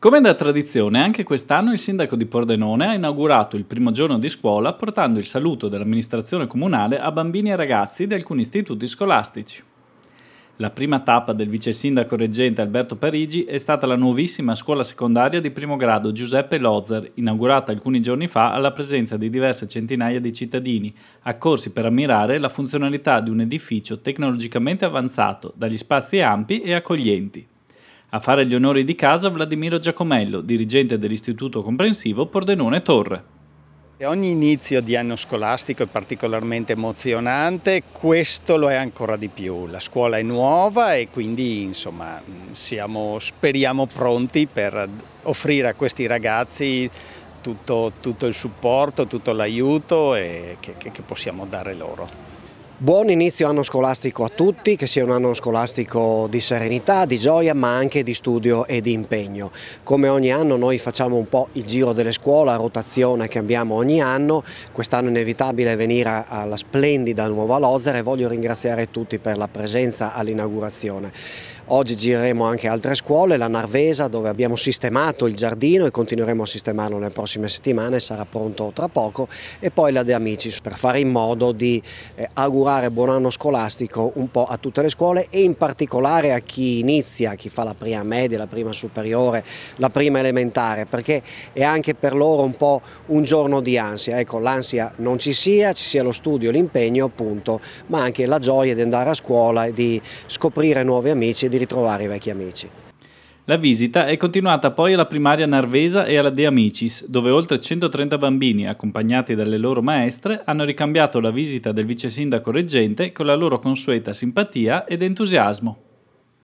Come da tradizione, anche quest'anno il sindaco di Pordenone ha inaugurato il primo giorno di scuola portando il saluto dell'amministrazione comunale a bambini e ragazzi di alcuni istituti scolastici. La prima tappa del vice sindaco reggente Alberto Parigi è stata la nuovissima scuola secondaria di primo grado Giuseppe Lozzer, inaugurata alcuni giorni fa alla presenza di diverse centinaia di cittadini, accorsi per ammirare la funzionalità di un edificio tecnologicamente avanzato, dagli spazi ampi e accoglienti. A fare gli onori di casa Vladimiro Giacomello, dirigente dell'Istituto Comprensivo Pordenone Torre. Ogni inizio di anno scolastico è particolarmente emozionante, questo lo è ancora di più. La scuola è nuova e quindi insomma, siamo, speriamo pronti per offrire a questi ragazzi tutto, tutto il supporto, tutto l'aiuto che, che, che possiamo dare loro. Buon inizio anno scolastico a tutti, che sia un anno scolastico di serenità, di gioia ma anche di studio e di impegno. Come ogni anno noi facciamo un po' il giro delle scuole, rotazione che abbiamo ogni anno, quest'anno è inevitabile venire alla splendida nuova Lozera e voglio ringraziare tutti per la presenza all'inaugurazione. Oggi gireremo anche altre scuole, la Narvesa dove abbiamo sistemato il giardino e continueremo a sistemarlo nelle prossime settimane, sarà pronto tra poco e poi la De Amicis per fare in modo di eh, augurare buon anno scolastico un po' a tutte le scuole e in particolare a chi inizia, a chi fa la prima media, la prima superiore, la prima elementare perché è anche per loro un po' un giorno di ansia, ecco l'ansia non ci sia, ci sia lo studio, l'impegno appunto ma anche la gioia di andare a scuola e di scoprire nuovi amici e di ritrovare i vecchi amici. La visita è continuata poi alla primaria narvesa e alla De Amicis, dove oltre 130 bambini, accompagnati dalle loro maestre, hanno ricambiato la visita del vice sindaco reggente con la loro consueta simpatia ed entusiasmo.